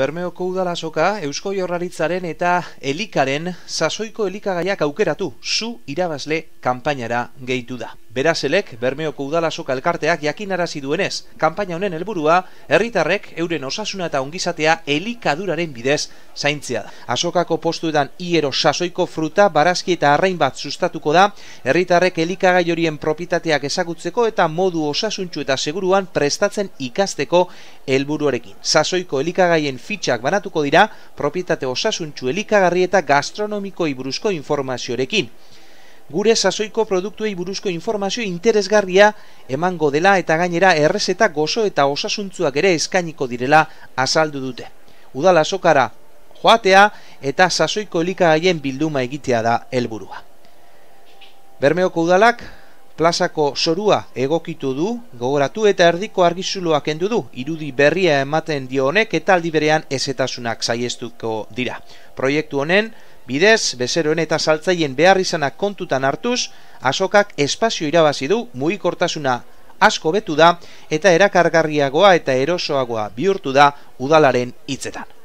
Bermeoko udalasoka Eusko Jorraritzaren eta Elikaren sasoiko elikagaiak aukeratu zu irabazle kanpainara gehitu da. Berazelek, Bermeoko udalasok elkarteak jakinarazi duenez, kanpaina honen helburua herritarrek euren osasuna eta ongizatea elikaduraren bidez zaintzea da. Asokako postuetan hiero sasoiko fruta barazki eta arrain bat sustatuko da herritarrek elikagai horien propietateak ezagutzeko eta modu osasuntsu eta seguruan prestatzen ikasteko helburuarekin. Sasoiko elikagaien fitxak banatuko dira propitate osasuntsu elikagarri eta gastronomikoi buruzko informaziorekin gure sasoiko produktuei buruzko informazio interesgarria emango dela eta gainera errezeta gozo eta osasuntzuak ere eskainiko direla azaldu dute. Udala sokara joatea eta sasoiko elika haien bilduma egitea da helburua. Bermeoko udalak, plazako sorua egokitu du, gogoratu eta erdiko argizuloa kendu du, irudi berria ematen dio honek eta aldiberean ezetasunak zaieztuko dira. Proiektu honen, Bidez, bezeroen eta saltzaileen behar izanak kontutan hartuz, asokak espazio irabazi du muikortasuna asko betu da eta erakargarriagoa eta erosoagoa bihurtu da udalaren hitzetan.